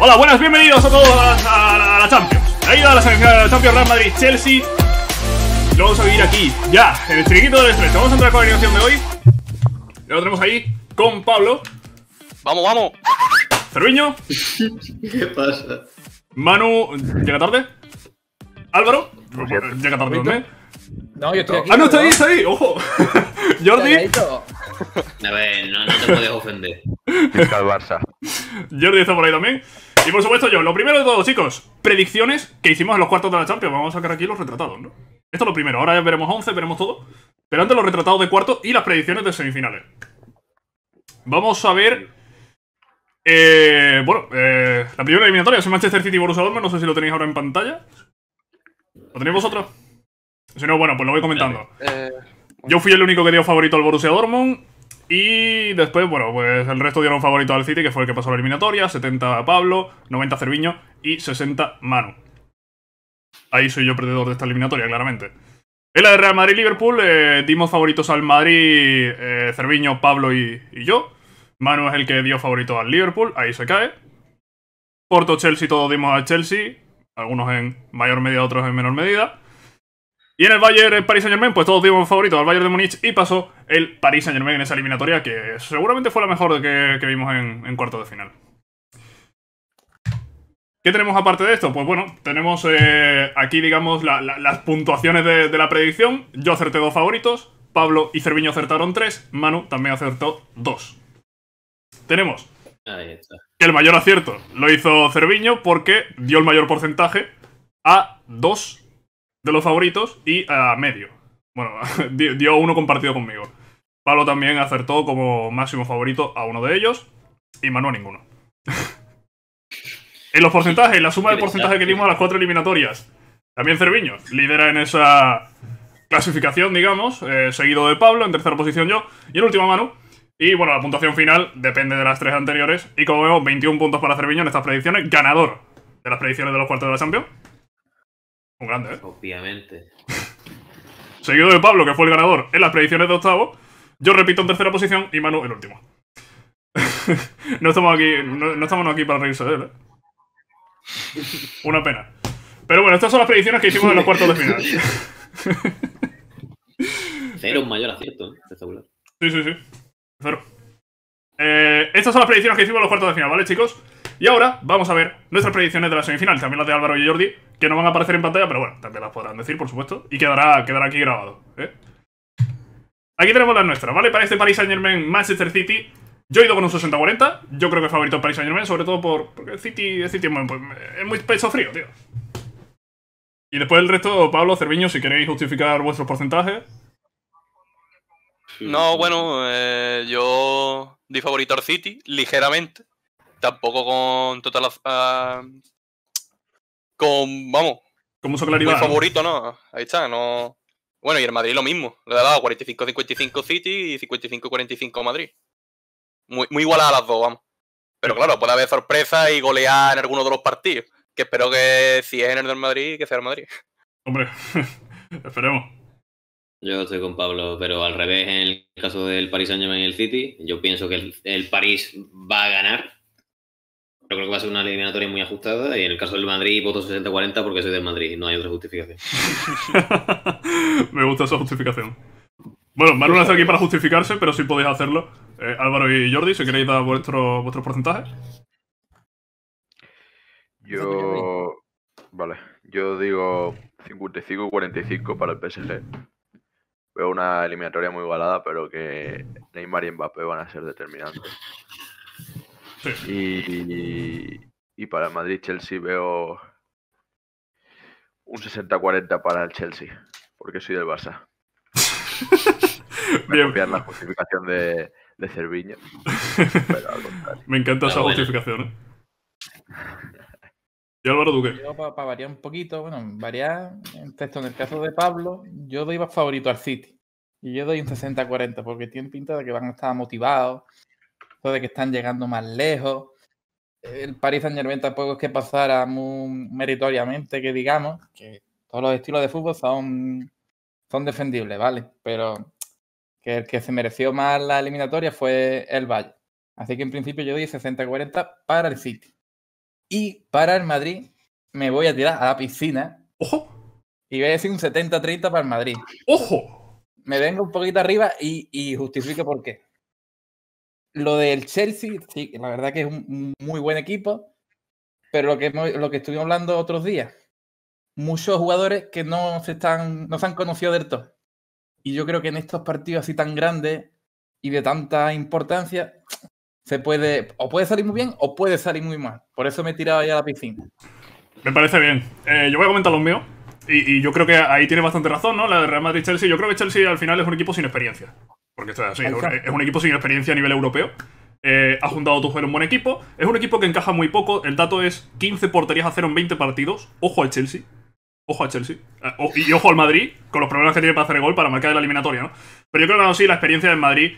Hola, buenas, bienvenidos a todos a, la Champions. La ida a la, Champions Real Madrid-Chelsea. Lo vamos a vivir aquí, ya, el chiquito del estrecho. Vamos a entrar con la animación de hoy. Ya lo tenemos ahí con Pablo. ¡Vamos, vamos! Cerviño. ¿Qué pasa? Manu, ¿llega tarde? Álvaro. ¿Llega tarde dónde? No, yo estoy aquí. ¡Ah, no, está ahí, ¡Ojo! Jordi. A ver, no, te puedes ofender. Fiscal Barça. Jordi está por ahí también. Y por supuesto yo, lo primero de todo, chicos, predicciones que hicimos en los cuartos de la Champions. Vamos a sacar aquí los retratados, ¿no? Esto es lo primero, ahora ya veremos 11, veremos todo. Pero antes los retratados de cuartos y las predicciones de semifinales. Vamos a ver... Eh, bueno, eh, la primera eliminatoria es Manchester City Borussia Dortmund, no sé si lo tenéis ahora en pantalla. ¿Lo tenéis vosotros? Si no, bueno, pues lo voy comentando. Eh, yo fui el único que dio favorito al Borussia Dortmund. Y después, bueno, pues el resto dieron favorito al City, que fue el que pasó la eliminatoria, 70 a Pablo, 90 a Cerviño y 60 Manu. Ahí soy yo perdedor de esta eliminatoria, claramente. En la de Real Madrid-Liverpool eh, dimos favoritos al Madrid, eh, Cerviño, Pablo y, y, yo. Manu es el que dio favorito al Liverpool, ahí se cae. Porto-Chelsea todos dimos a Chelsea, algunos en mayor medida, otros en menor medida. Y en el Bayern, el Paris Saint Germain, pues todos dimos favorito al Bayern de Múnich y pasó el Paris Saint Germain en esa eliminatoria que seguramente fue la mejor que, vimos en, cuarto de final. ¿Qué tenemos aparte de esto? Pues bueno, tenemos eh, aquí, digamos, las puntuaciones de, la predicción. Yo acerté dos favoritos, Pablo y Cerviño acertaron tres, Manu también acertó dos. Tenemos que el mayor acierto lo hizo Cerviño porque dio el mayor porcentaje a dos de los favoritos y eh, a medio. Bueno, dio uno compartido conmigo. Pablo también acertó como máximo favorito a uno de ellos y Manu a ninguno. en los porcentajes, la suma de porcentaje que dimos a las cuatro eliminatorias, también Cerviño lidera en esa clasificación, digamos, eh, seguido de Pablo, en tercera posición yo, y en última Manu. Y bueno, la puntuación final depende de las tres anteriores. Y como vemos, 21 puntos para Cerviño en estas predicciones, ganador de las predicciones de los cuartos de la Champions. Un grande, ¿eh? Obviamente. Seguido de Pablo, que fue el ganador en las predicciones de octavo. Yo repito en tercera posición y Manu el último. no estamos aquí, no, estamos aquí para reírse de él, ¿eh? Una pena. Pero bueno, estas son las predicciones que hicimos en los cuartos de final. Cero un mayor acierto, ¿eh? Espectacular. Sí, sí, sí. Cero. Eh, estas son las predicciones que hicimos en los cuartos de final, ¿vale, chicos? Y ahora vamos a ver nuestras predicciones de la semifinal, también las de Álvaro y Jordi, que no van a aparecer en pantalla, pero bueno, también las podrán decir, por supuesto, y quedará, quedará aquí grabado. ¿eh? Aquí tenemos las nuestras, ¿vale? Para este Paris Saint-Germain Manchester City, yo he ido con un 60-40, yo creo que favorito el Paris Saint-Germain, sobre todo por, porque el City, es, muy, pues, es pecho frío, tío. Y después el resto, Pablo, Cerviño, si queréis justificar vuestros porcentajes. No, bueno, eh, yo di favorito al City, ligeramente tampoco con total. las… Ah, con. Vamos. Con mucha claridad. Mi favorito, ¿no? Ahí está, no. Bueno, y el Madrid lo mismo. Le ha dado 45-55 City y 55-45 Madrid. Muy, muy a las dos, vamos. Pero claro, puede haber sorpresa y golear en alguno de los partidos. Que espero que si es en el del Madrid, que sea el Madrid. Hombre, esperemos. Yo estoy con Pablo, pero al revés, en el caso del Paris Saint Germain y el City, yo pienso que el, el París va a ganar, yo creo que va a ser una eliminatoria muy ajustada y en el caso del Madrid voto 60-40 porque soy del Madrid, no hay otra justificación. Me gusta esa justificación. Bueno, Manu no está aquí para justificarse, pero sí podéis hacerlo. Eh, Álvaro y Jordi, si queréis dar vuestro, vuestros porcentajes. Yo... Vale, yo digo 55-45 para el PSG. Veo una eliminatoria muy igualada, pero que Neymar y Mbappé van a ser determinantes. Y, para Madrid-Chelsea veo un 60-40 para el Chelsea, porque soy del Barça. Voy la justificación de, de Cerviño. Me encanta esa justificación. ¿eh? ¿Y Álvaro Duque? Yo, para, variar un poquito, bueno, variar en texto, en el caso de Pablo, yo doy más favorito al City. Y yo doy un 60-40, porque tiene pinta de que van a estar motivados, de que están llegando más lejos. El Paris Saint Germain tampoco es que pasara muy meritoriamente, que digamos, que todos los estilos de fútbol son, son defendibles, ¿vale? Pero que el que se mereció más la eliminatoria fue el Valle. Así que en principio yo di 60-40 para el City. Y para el Madrid me voy a tirar a la piscina. ¡Ojo! Y voy a decir un 70-30 para el Madrid. ¡Ojo! Me vengo un poquito arriba y, y justifico por qué lo del Chelsea, sí, la verdad que es un muy buen equipo, pero lo que, lo que estuvimos hablando otros días, muchos jugadores que no se, están, no se han conocido del todo. Y yo creo que en estos partidos así tan grandes y de tanta importancia, se puede, o puede salir muy bien o puede salir muy mal. Por eso me he tirado ahí a la piscina. Me parece bien. Eh, yo voy a comentar lo mío Y, yo creo que ahí tiene bastante razón, ¿no? La de Real Madrid-Chelsea. Yo creo que Chelsea al final es un equipo sin experiencia porque esto es es un equipo sin experiencia a nivel europeo. Eh, ha juntado tu juego un buen equipo. Es un equipo que encaja muy poco. El dato es 15 porterías a cero en 20 partidos. Ojo al Chelsea. Ojo al Chelsea. Eh, y ojo al Madrid, con los problemas que tiene para hacer gol, para marcar la eliminatoria, ¿no? Pero yo creo que no, sí, la experiencia del Madrid,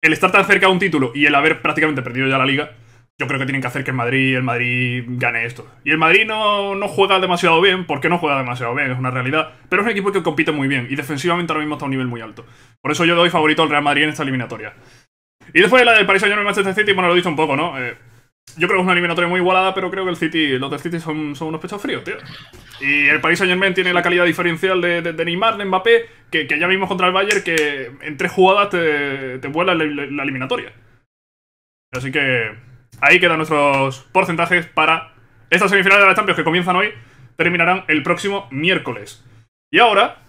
el estar tan cerca de un título y el haber prácticamente perdido ya la liga, yo creo que tienen que hacer que el Madrid, el Madrid gane esto. Y el Madrid no, no juega demasiado bien, porque no juega demasiado bien, es una realidad. Pero es un equipo que compite muy bien y defensivamente ahora mismo está a un nivel muy alto. Por eso yo doy favorito al Real Madrid en esta eliminatoria. Y después la del Paris Saint-Germain Manchester City, bueno, lo he dicho un poco, ¿no? Eh, yo creo que es una eliminatoria muy igualada, pero creo que el City, los del City son, unos pechos fríos, tío. Y el Paris Saint-Germain tiene la calidad diferencial de, Neymar, de Mbappé, que, ya vimos contra el Bayern, que en tres jugadas te, te vuela la eliminatoria. Así que Ahí quedan nuestros porcentajes para estas semifinal de la Champions que comienzan hoy, terminarán el próximo miércoles. Y ahora